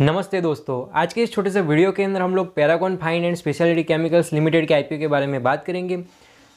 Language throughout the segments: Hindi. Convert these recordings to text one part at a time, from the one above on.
नमस्ते दोस्तों आज के इस छोटे से वीडियो के अंदर हम लोग Paragon fine and speciality chemicals limited के आईपीओ के बारे में बात करेंगे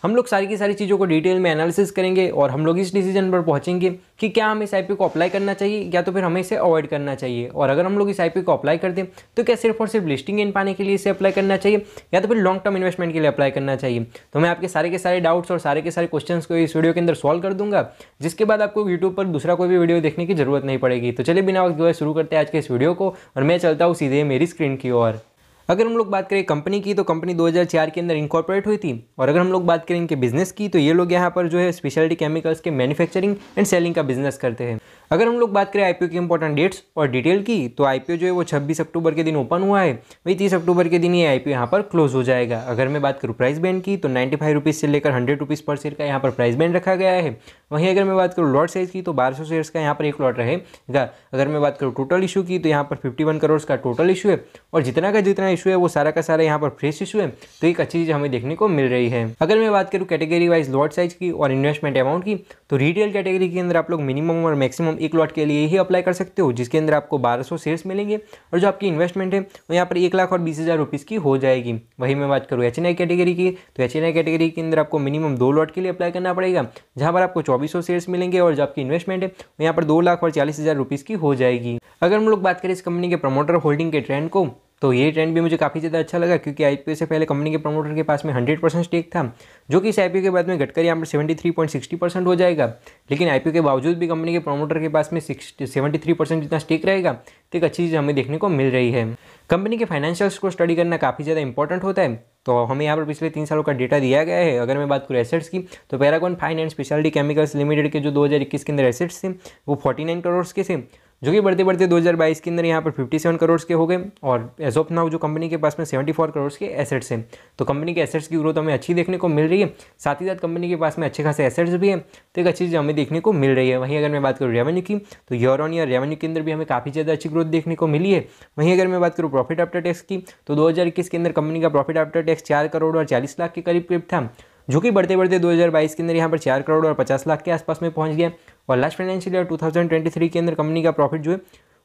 हम लोग सारी की सारी चीज़ों को डिटेल में एनालिसिस करेंगे और हम लोग इस डिसीजन पर पहुंचेंगे कि क्या हमें इस आई को अप्लाई करना चाहिए या तो फिर हमें इसे अवॉइड करना चाहिए और अगर हम लोग इस आई को अप्लाई कर दें तो क्या सिर्फ और सिर्फ लिस्टिंग इन पाने के लिए इसे अप्लाई करना चाहिए या तो फिर लॉन्ग टर्म इन्वेस्टमेंट के लिए अप्लाई करना चाहिए तो मैं आपके सारे के सारे डाउट्स और सारे के सारे क्वेश्चन को इस वीडियो के अंदर सॉल्व कर दूंगा जिसके बाद आपको यूट्यूब पर दूसरा कोई भी वीडियो देखने की जरूरत नहीं पड़ेगी तो चलिए बिना वक्त जो है शुरू करते हैं आज के इस वीडियो को और मैं चलता हूँ सीधे मेरी स्क्रीन की ओर अगर हम लोग बात करें कंपनी की तो कंपनी 2004 के अंदर इंकॉर्पोरेट हुई थी और अगर हम लोग बात करें इनके बिजनेस की तो ये लोग यहाँ पर जो है स्पेशलिटी केमिकल्स के मैन्युफैक्चरिंग एंड सेलिंग का बिजनेस करते हैं अगर हम लोग बात करें आईपीओ की इंपॉर्टेंट डेट्स और डिटेल की तो आईपीओ जो है वो छब्बीस अक्टूबर के दिन ओपन हुआ है वही तीस अक्टूबर के दिन ये आई यहाँ पर क्लोज हो जाएगा अगर मैं बात करूँ प्राइस बैंड की तो नाइन्टी फाइव से लेकर हंड्रेड रुपीज़ पर शेयर का यहाँ पर प्राइस बैंड रखा गया है वहीं अगर मैं बात करूँ लॉट साइज़ की तो बारह शेयर्स का यहाँ पर एक लॉट रहेगा अगर मैं बात करूँ टोटल इशू की तो यहाँ पर फिफ्टी वन करोड़ का टोटल इशू है और जितना का जितना इशू है वो सारा का सारा यहाँ पर फ्रेश इशू है तो एक अच्छी चीज़ हमें देखने को मिल रही है अगर मैं बात करूँ कैटेगरी वाइज लॉट साइज की और इन्वेस्टमेंट अमाउंट की तो रिटेल कैटेगरी के अंदर आप लोग मिनिमम और मैक्सिमम एक लॉट के लिए ही अप्लाई कर सकते हो जिसके अंदर आपको बारह सौ शेयर्स मिलेंगे और जो आपकी इन्वेस्टमेंट है वो यहाँ पर एक लाख और बीस हज़ार रुपीज़ की हो जाएगी वही मैं बात करूँ एच कैटेगरी की तो एच कैटेगरी के अंदर आपको मिनिमम दो लॉट के लिए अप्लाई करना पड़ेगा जहाँ पर आपको चौबीस सौ शेयर्स मिलेंगे और जो आपकी इन्वेस्टमेंट है यहाँ पर दो लाख और चालीस हज़ार रुपीज़ की हो जाएगी अगर हम लोग बात करें इस कंपनी के प्रमोटर होल्डिंग के ट्रेंड को तो ये ट्रेंड भी मुझे काफ़ी ज़्यादा अच्छा लगा क्योंकि आईपीओ से पहले कंपनी के प्रमोटर के पास में 100 परसेंट स्टेक था जो कि इस आईपीओ के बाद में घटकर यहाँ पर 73.60 परसेंट हो जाएगा लेकिन आईपीओ के बावजूद भी कंपनी के प्रमोटर के पास में सेवेंटी थ्री परसेंट जितना स्टेक रहेगा तो एक अच्छी चीज़ हमें देखने को मिल रही है कंपनी के फाइनेंशियल्स को स्टडी करना काफ़ी ज़्यादा इंपॉर्टेंट होता है तो हमें यहाँ पर पिछले तीन सालों का डेटा दिया गया है अगर मैं बात करूँ एसेट्स की तो Paragon fine and speciality chemicals limited के जो 2021 के अंदर एसेट्स थे वो 49 करोड़ के थे जो कि बढ़ते बढ़ते 2022 के अंदर यहाँ पर 57 करोड़ के हो गए और एज ऑफ नाउ जो कंपनी के पास में 74 करोड़ के एसेट्स हैं तो कंपनी के एसेट्स की ग्रोथ हमें अच्छी देखने को मिल रही है साथ ही साथ कंपनी के पास में अच्छे खासे एसेट्स भी हैं तो एक अच्छी चीज़ हमें देखने को मिल रही है वहीं अगर मैं बात करूँ रेवेन्यू की तो ईयर ऑन ईयर रेवेन्यू के अंदर भी हमें काफ़ी ज़्यादा अच्छी ग्रोथ देखने को मिली है वहीं अगर मैं बात करूँ प्रॉफिट आफ्टर टैक्स की तो दो के अंदर कंपनी का प्रॉफिट आफ्टर टैक्स चार करोड़ और चालीस लाख के करीब करीब था जो कि बढ़ते बढ़ते 2022 के अंदर यहाँ पर चार करोड़ और पचास लाख के आसपास में पहुँच गया और लास्ट फाइनेंशियल ईयर 2023 के अंदर कंपनी का प्रॉफिट जो है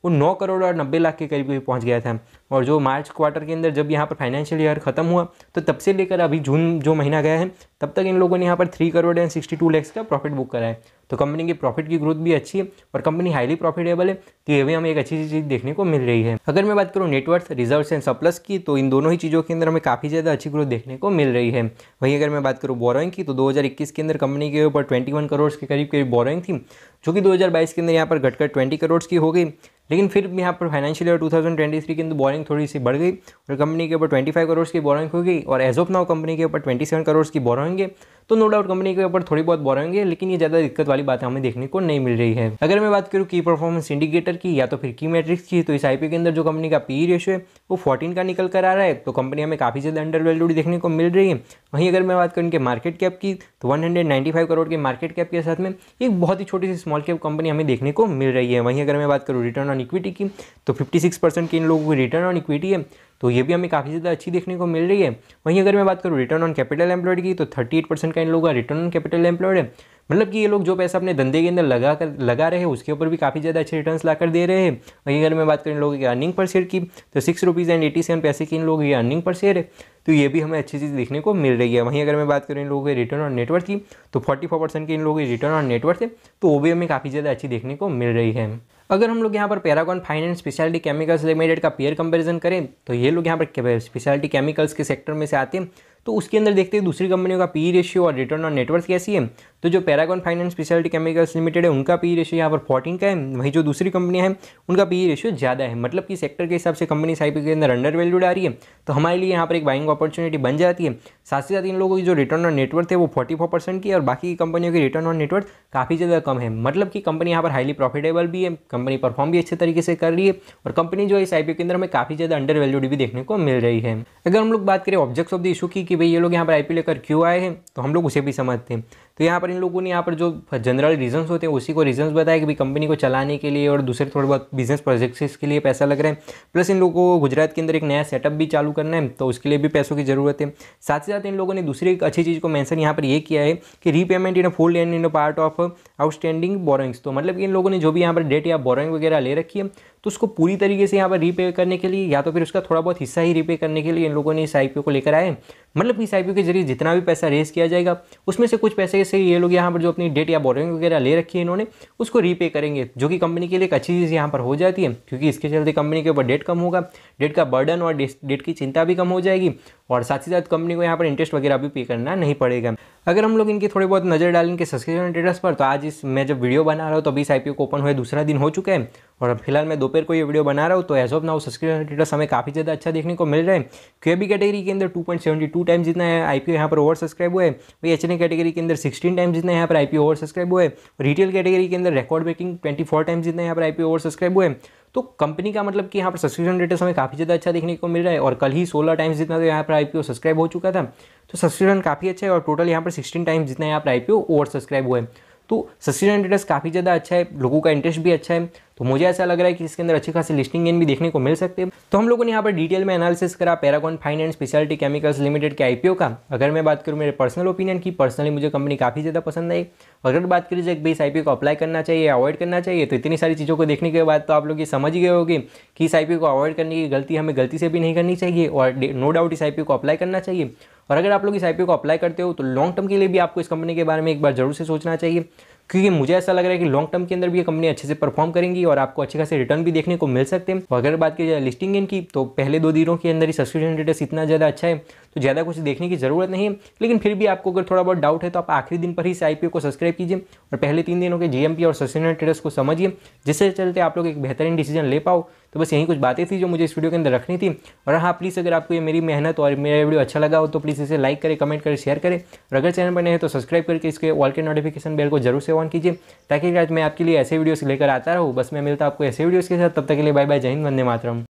वो नौ करोड़ और नब्बे लाख के करीब पहुँच गया था और जो मार्च क्वार्टर के अंदर जब यहाँ पर फाइनेंशियल ईयर खत्म हुआ तो तब से लेकर अभी जून जो महीना गया है तब तक इन लोगों ने यहाँ पर three crore and sixty two lakhs का प्रॉफिट बुक करा है तो कंपनी की प्रॉफिट की ग्रोथ भी अच्छी है और कंपनी हाईली प्रॉफिटेबल है तो ये भी हमें एक अच्छी चीज़ देखने को मिल रही है अगर मैं बात करूँ नेटवर्थ रिजर्व एंड सप्लस की तो इन दोनों ही चीज़ों के अंदर हमें काफ़ी ज़्यादा अच्छी ग्रोथ देखने को मिल रही है वहीं अगर मैं बात करूँ बोरोइंग की तो दो के अंदर कंपनी के ऊपर ट्वेंटी करोड़ के करीब करीब बोरोइंग थी जो कि दो के अंदर यहाँ पर घटकर ट्वेंटी करोड़ की हो गई लेकिन फिर भी यहाँ पर फाइनेंशियल ईयर 2023 की बोरिंग तो थोड़ी सी बढ़ गई और कंपनी के ऊपर 25 करोड़ की बोरिंग होगी और एज ऑफ नाउ कंपनी के ऊपर 27 करोड़ की बोरिंग है तो नो डाउट कंपनी के ऊपर थोड़ी बहुत होंगे लेकिन ये ज़्यादा दिक्कत वाली बात हमें देखने को नहीं मिल रही है अगर मैं बात करूँ की परफॉर्मेंस इंडिकेटर की या तो फिर की मैट्रिक्स की तो इस आईपी के अंदर जो कंपनी का पी रेशो e है वो फोर्टीन का निकल कर आ रहा है तो कंपनी हमें काफ़ी ज़्यादा अंडर वैल्यूड देखने को मिल रही है वहीं अगर मैं बात करूँ इनके मार्केट कैप की तो वन करोड़ के मार्केट कैप के साथ में एक बहुत ही छोटी सी स्मॉल कैप कंपनी हमें देखने को मिल रही है वहीं अगर मैं बात करूँ रिटर्न ऑन इक्विटी की तो फिफ्टी परसेंट के इन लोगों की रिटर्न ऑन इक्विटी है तो ये भी हमें काफ़ी ज़्यादा अच्छी देखने को मिल रही है वहीं अगर मैं बात करूँ रिटर्न ऑन कैपिटल एम्प्लॉयड की तो थर्टी एट परसेंट का इन लोगों का रिटर्न ऑन कैपिटल एम्प्लॉयड है मतलब कि ये लोग जो पैसा अपने धंधे के अंदर लगा कर लगा रहे हैं उसके ऊपर भी काफ़ी ज़्यादा अच्छे रिटर्न्स ला कर दे रहे हैं वहीं अगर मैं बात करें लोगों की अर्निंग पर शेयर की तो six rupees and eighty seven paise की इन लोगों की अर्निंग पर शेयर है तो ये भी हमें अच्छी चीज़ देखने को मिल रही है वहीं अगर मैं बात करें इन लोगों के रिटर्न ऑन नेटवर्क की तो फोर्टी फोर परसेंट के इन लोगों की रिटर्न ऑन नेटवर्क है तो वो भी हमें काफ़ी ज़्यादा अच्छी देखने को मिल रही है अगर हम लोग यहाँ पर Paragon finance speciality chemicals limited का पेयर कंपेरिजन करें तो ये लोग यहाँ पर स्पेशलिटी केमिकल्स के सेक्टर में से आते हैं तो उसके अंदर देखते हैं दूसरी कंपनियों का पी रेशियो e और रिटर्न ऑन नेटवर्क कैसी है तो जो Paragon finance speciality chemicals limited है उनका पी रेशियो e यहाँ पर फोर्टीन का है वहीं जो दूसरी कंपनियाँ हैं उनका पी रेशियो e ज़्यादा है मतलब कि सेक्टर के हिसाब से कंपनी साइपी के अंदर अंडर वैल्यूड आ रही है तो हमारे लिए यहाँ पर एक बाइंग अपॉर्चुनिटी बन जाती है साथ ही साथ इन लोगों की जो रिटर्न ऑन नेटवर्क है वो फोर्टी फोर परसेंट की और बाकी की कंपनियों की रिटर्न ऑन नेटवर्क काफ़ी ज़्यादा कम है मतलब कि कंपनी यहाँ पर हाईली प्रॉफिटेबल भी है कंपनी परफॉर्म भी अच्छे तरीके से कर रही है और कंपनी जो है इस आई के अंदर हमें काफ़ी ज़्यादा अंडर वैल्यूड भी देखने को मिल रही है अगर हम लोग बात करें ऑब्जेक्ट्स ऑफ द इशू की कि भाई ये लोग यहाँ पर आई लेकर क्यों आए हैं तो हम लोग उसे भी समझते हैं तो यहाँ पर इन लोगों ने यहाँ पर जो जनरल रीजंस होते हैं उसी को रीजंस बताया कि भाई कंपनी को चलाने के लिए और दूसरे थोड़े बहुत बिजनेस प्रोजेक्ट्स के लिए पैसा लग रहा है प्लस इन लोगों को गुजरात के अंदर एक नया सेटअप भी चालू करना है तो उसके लिए भी पैसों की ज़रूरत है साथ ही साथ इन लोगों ने दूसरी एक अच्छी चीज़ को मैंसन यहाँ पर ये किया है कि repayment in full and in part of outstanding borrowings तो मतलब कि इन लोगों ने जो भी यहाँ पर डेट या बोरोइंग वगैरह ले रखी है तो उसको पूरी तरीके से यहाँ पर रीपे करने के लिए या तो फिर उसका थोड़ा बहुत हिस्सा ही रीपे करने के लिए इन लोगों ने इस आई को लेकर आए मतलब इस आई के जरिए जितना भी पैसा रेस किया जाएगा उसमें से कुछ पैसे से ये लोग यहाँ पर जो अपनी डेट या बोरिंग वगैरह ले रखी है इन्होंने उसको रीपे करेंगे जो कि कंपनी के लिए एक अच्छी चीज़ यहाँ पर हो जाती है क्योंकि इसके चलते कंपनी के ऊपर डेट कम होगा डेट का बर्डन और डेट की चिंता भी कम हो जाएगी और साथ ही साथ कंपनी को यहाँ पर इंटरेस्ट वगैरह भी पे करना नहीं पड़ेगा अगर हम लोग इनकी थोड़ी बहुत नज़र डालें सब्सक्रिप्शन स्टेटस पर तो आज इस मैं जब वीडियो बना रहा हूँ तो इस आई को ओपन हुए दूसरा दिन हो चुका है और फिलहाल मैं दोपहर को ये वीडियो बना रहा हूँ तो as of now subscription status हमें काफ़ी ज़्यादा अच्छा देखने को मिल रहा है क्यूबी कैटेगरी के अंदर two point seventy two time जितना है आई पी यहाँ पर ओवर सब्सक्राइब हुए वही एच कैटेगरी के अंदर सिक्सटीन टाइम जितना यहाँ पर आई ओवर सब्सक्राइब हुए रिटेल कैटेगरी के अंदर record breaking twenty four time जितना यहाँ पर आई ओवर सब्सक्राइब हुए तो कंपनी का मतलब कि यहाँ पर सब्सक्रिप्शन रेटर्स हमें काफ़ी ज़्यादा अच्छा देखने को मिल रहा है और कल ही सोलह टाइम्स जितना तो यहाँ पर आईपीओ सब्सक्राइब हो चुका था तो सब्सक्रिप्शन काफ़ी अच्छा है और टोटल यहाँ पर सिक्सटीन टाइम्स जितना यहाँ पर आईपीओ ओवर सब्सक्राइब हुआ है तो सस्टेन इंडेक्स काफ़ी ज़्यादा अच्छा है लोगों का इंटरेस्ट भी अच्छा है तो मुझे ऐसा लग रहा है कि इसके अंदर अच्छी खासी लिस्टिंग गेन भी देखने को मिल सकते हैं तो हम लोगों ने यहाँ पर डिटेल में एनालिसिस करा Paragon finance speciality chemicals limited के आईपीओ का अगर मैं बात करूँ मेरे पर्सनल ओपिनियन की पर्सनली मुझे कंपनी काफ़ी ज़्यादा पसंद आई अगर बात करी जाए बेस आई को अप्लाई करना चाहिए अवॉइड करना चाहिए तो इतनी सारी चीज़ों को देखने के बाद तो आप लोग ये समझ गए होगी कि इस आई को अवॉइड करने की गलती हमें गलती से भी नहीं करनी चाहिए और नो डाउट इस आई को अप्लाई करना चाहिए और अगर आप लोग इस आई को अप्लाई करते हो तो लॉन्ग टर्म के लिए भी आपको इस कंपनी के बारे में एक बार जरूर से सोचना चाहिए क्योंकि मुझे ऐसा लग रहा है कि लॉन्ग टर्म के अंदर भी ये कंपनी अच्छे से परफॉर्म करेंगी और आपको अच्छे खासे रिटर्न भी देखने को मिल सकते हैं और अगर बात की जाए लिस्टिंग इनकी तो पहले दो दिनों के अंदर ही सब्सक्रिप्शन रेटस इतना ज़्यादा अच्छा है तो ज़्यादा कुछ देखने की ज़रूरत नहीं है लेकिन फिर भी आपको अगर थोड़ा बहुत डाउट है तो आप आखिरी दिन पर ही इस आई को सब्सक्राइब कीजिए और पहले तीन दिनों के जी और सब्सक्रिप्शन ट्रेडर्स को समझिए जिससे चलते आप लोग एक बेहतरीन डिसीजन ले पाओ तो बस यही कुछ बातें थी जो मुझे इस वीडियो के अंदर रखनी थी और हाँ प्लीज़ अगर आपको ये मेरी मेहनत और मेरा वीडियो अच्छा लगा हो तो प्लीज़ इसे लाइक करें कमेंट करें शेयर करें और अगर चैनल बने हैं तो सब्सक्राइब करके इसके ऑल के नोटिफिकेशन बेल को जरूर से ऑन कीजिए ताकि आज मैं आपके लिए ऐसे वीडियोस लेकर आता रहूँ बस मैं मिलता आपको ऐसे वीडियोज़ के साथ तब तक के लिए बाय बाय जय हिंद वंदे मातरम